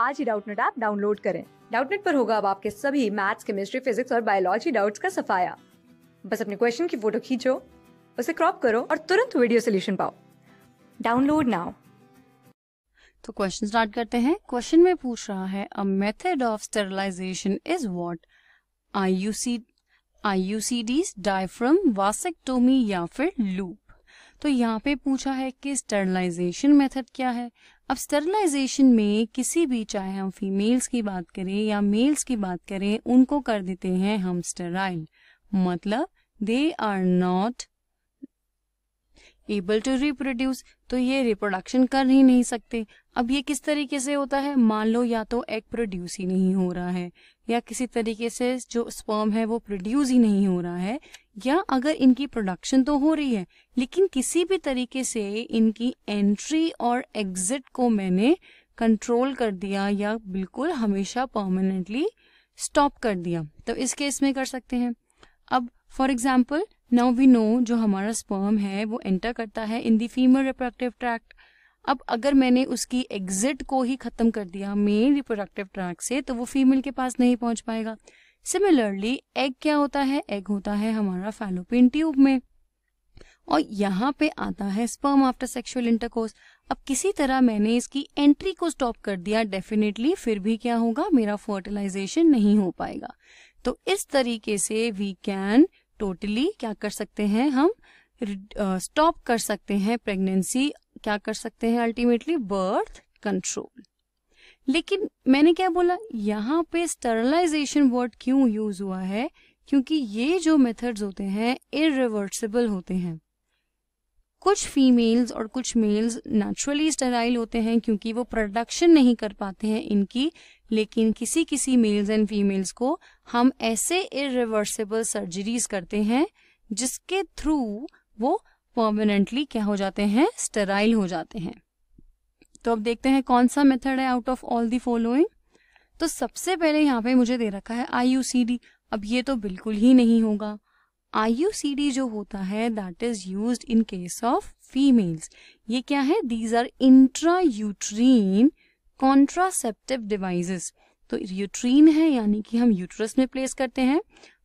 आज ही Doubtnut app download करें डाउटनेट पर होगा अब आपके सभी मैथ्स केमिस्ट्री फिजिक्स और बायोलॉजी डाउट्स का सफाया बस अपने क्वेश्चन की फोटो खींचो उसे क्रॉप करो और तुरंत वीडियो सोल्यूशन पाओ डाउनलोड नाउ तो क्वेश्चन स्टार्ट करते हैं क्वेश्चन में पूछ रहा है a method of sterilization is what IUC IUCDs diaphragm vasectomy या फिर लूप तो यहाँ पे पूछा है कि स्टरलाइजेशन मेथड क्या है अब स्टरलाइजेशन में किसी भी चाहे हम फीमेल्स की बात करें या मेल्स की बात करें उनको कर देते हैं हम स्टराइल मतलब they are not able to reproduce तो ये रिप्रोडक्शन कर ही नहीं सकते अब ये किस तरीके से होता है मान लो या तो एग प्रोड्यूस ही नहीं हो रहा है या किसी तरीके से जो स्पर्म है वो प्रोड्यूस ही नहीं हो रहा है या अगर इनकी प्रोडक्शन तो हो रही है लेकिन किसी भी तरीके से इनकी एंट्री और एग्जिट को मैंने कंट्रोल कर दिया या बिल्कुल हमेशा परमानेंटली स्टॉप कर दिया तो इस केस में कर सकते हैं अब for example now we know जो हमारा स्पर्म है वो एंटर करता है in the female reproductive tract अब अगर मैंने उसकी एग्जिट को ही खत्म कर दिया मेन रिप्रोडक्टिव ट्रैक से तो वो फीमेल के पास नहीं पहुंच पाएगा सिमिलरली एग क्या होता है एग होता है हमारा फैलोपियन ट्यूब में और यहाँ पे आता है स्पर्म आफ्टर सेक्सुअल इंटरकोर्स अब किसी तरह मैंने इसकी एंट्री को स्टॉप कर दिया डेफिनेटली फिर भी क्या होगा मेरा फर्टिलाइजेशन नहीं हो पाएगा तो इस तरीके से वी कैन टोटली क्या कर सकते हैं हम स्टॉप uh, कर सकते हैं प्रेगनेंसी क्या कर सकते हैं अल्टीमेटली बर्थ कंट्रोल लेकिन मैंने क्या बोला यहाँ पे स्टरलाइजेशन वर्ड क्यों यूज हुआ है क्योंकि ये जो मेथड्स होते हैं इरिवर्सिबल होते हैं कुछ फीमेल्स और कुछ मेल्स नेचुरली स्टेराइल होते हैं क्योंकि वो प्रोडक्शन नहीं कर पाते हैं इनकी लेकिन किसी किसी मेल्स एंड फीमेल्स को हम ऐसे इरिवर्सिबल सर्जरीज करते हैं जिसके थ्रू वो परमानेंटली क्या हो जाते हैं स्टेराइल हो जाते हैं तो अब देखते हैं कौन सा मेथड है out of all the following तो सबसे पहले यहाँ पे मुझे दे रखा है आई अब ये तो बिल्कुल ही नहीं होगा आई जो होता है that is use in case of females ये क्या है these are intra uterine contraceptive devices तो यूट्रीन है यानी कि हम यूट्रस में प्लेस करते हैं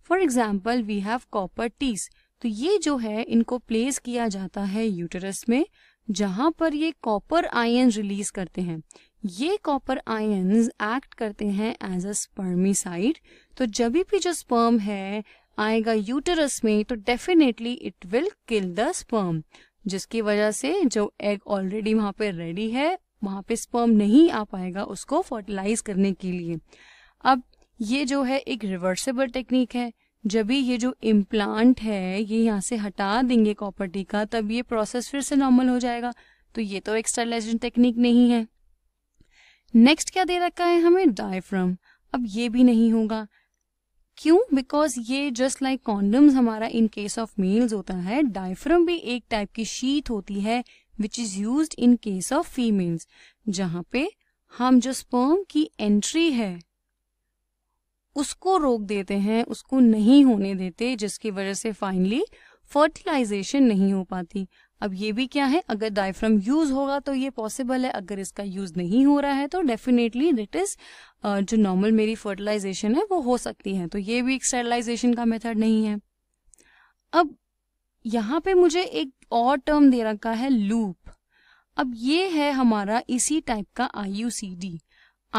for example we have copper Ts तो ये जो है इनको प्लेस किया जाता है यूटरस में जहां पर ये कॉपर आयन रिलीज करते हैं ये कॉपर आयन एक्ट करते हैं एज अ स्पर्मिसाइड तो जब भी जो स्पर्म है आएगा यूटरस में तो definitely it will kill the sperm जिसकी वजह से जो एग ऑलरेडी वहां पे रेडी है वहां पे स्पर्म नहीं आ पाएगा उसको फर्टिलाइज करने के लिए अब ये जो है एक रिवर्सेबल टेक्निक है जब ये जो इम्प्लांट है ये यहाँ से हटा देंगे कॉपर्टी का तब ये प्रोसेस फिर से नॉर्मल हो जाएगा तो ये तो एक्सटर्लाइजेशन टेक्निक नहीं है नेक्स्ट क्या दे रखा है हमें डायफ्रम अब ये भी नहीं होगा क्यों बिकॉज ये जस्ट लाइक कॉन्डम्स हमारा इन केस ऑफ मेल्स होता है डायफ्रम भी एक टाइप की शीत होती है which is use in case of females जहां पे हम जो स्पर्म की एंट्री है उसको रोक देते हैं उसको नहीं होने देते जिसकी वजह से फाइनली फर्टिलाइजेशन नहीं हो पाती अब ये भी क्या है अगर डायफ्राम यूज होगा तो ये पॉसिबल है अगर इसका यूज नहीं हो रहा है तो डेफिनेटली दिट इज जो नॉर्मल मेरी फर्टिलाइजेशन है वो हो सकती है तो ये भी एक स्टेरलाइजेशन का मेथड नहीं है अब यहाँ पे मुझे एक और टर्म दे रखा है लूप अब ये है हमारा इसी टाइप का I U C D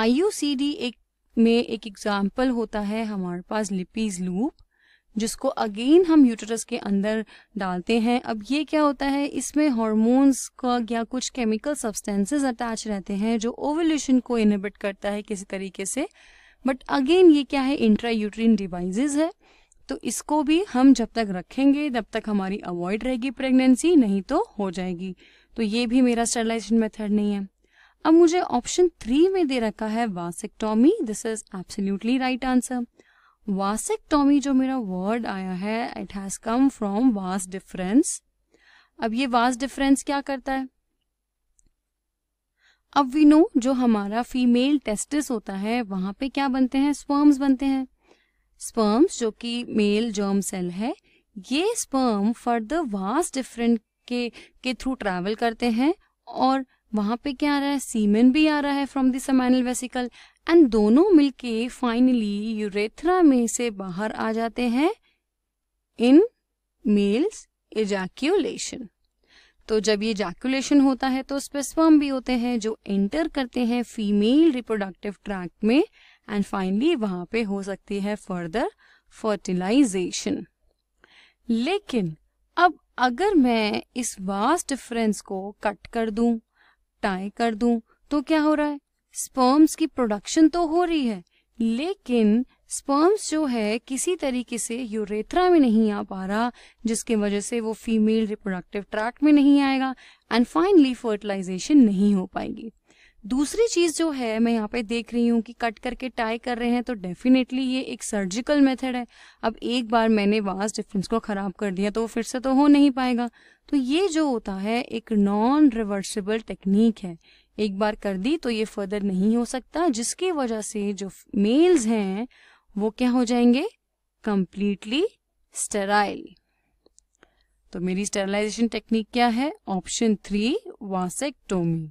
U C D एक में एक एग्जाम्पल होता है हमारे पास लिपीज लूप जिसको अगेन हम यूटरस के अंदर डालते हैं अब ये क्या होता है इसमें हॉर्मोन्स का या कुछ केमिकल सब्सटेंसेस अटैच रहते हैं जो ओवल्यूशन को इनिबिट करता है किसी तरीके से बट अगेन ये क्या है इंट्रा यूट्रीन डिवाइज है तो इसको भी हम जब तक रखेंगे तब तक हमारी अवॉइड रहेगी प्रेगनेंसी नहीं तो हो जाएगी तो ये भी मेरा स्टरलाइजेशन मेथड नहीं है अब मुझे ऑप्शन थ्री में दे रखा है vasectomy this is absolutely right answer vasectomy जो मेरा वर्ड आया है it has come from vas deferens अब ये वास डिफरेंस क्या करता है अब वी नो जो हमारा फीमेल टेस्टिस होता है वहां पे क्या बनते हैं स्पर्म्स बनते हैं स्पर्म्स जो कि मेल जर्म सेल है ये स्पर्म फर्दर वास डिफरेंट के के थ्रू ट्रैवल करते हैं और वहां पे क्या आ रहा है सीमेन भी आ रहा है from the seminal vesicle and दोनों मिलके फाइनली यूरेथ्रा में से बाहर आ जाते हैं इन मेल्स इजैक्यूलेशन तो जब ये जैकुलेशन होता है तो स्पेस्पर्म भी होते हैं जो एंटर करते हैं फीमेल रिप्रोडक्टिव ट्रैक में एंड फाइनली वहां पे हो सकती है फर्दर फर्टिलाइजेशन लेकिन अब अगर मैं इस वास्ट डिफरेंस को कट कर दूं टाई कर दूं तो क्या हो रहा है स्पर्म्स की प्रोडक्शन तो हो रही है लेकिन स्पर्म्स जो है किसी तरीके से यूरेथ्रा में नहीं आ पा रहा जिसके वजह से वो फीमेल रिप्रोडक्टिव ट्रैक्ट में नहीं आएगा एंड फाइनली फर्टिलाइजेशन नहीं हो पाएगी दूसरी चीज जो है मैं यहाँ पे देख रही हूँ कि कट करके टाई कर रहे हैं तो डेफिनेटली ये एक सर्जिकल मेथड है अब एक बार मैंने वास डिफरेंस को खराब कर दिया तो वो फिर से तो हो नहीं पाएगा तो ये जो होता है एक नॉन रिवर्सिबल टेक्निक है एक बार कर दी तो ये फर्दर नहीं हो सकता जिसकी वजह से जो मेल्स हैं वो क्या हो जाएंगे कंप्लीटली स्टेराइल तो मेरी स्टेरलाइजेशन टेक्निक क्या है ऑप्शन थ्री वासेक्टोमी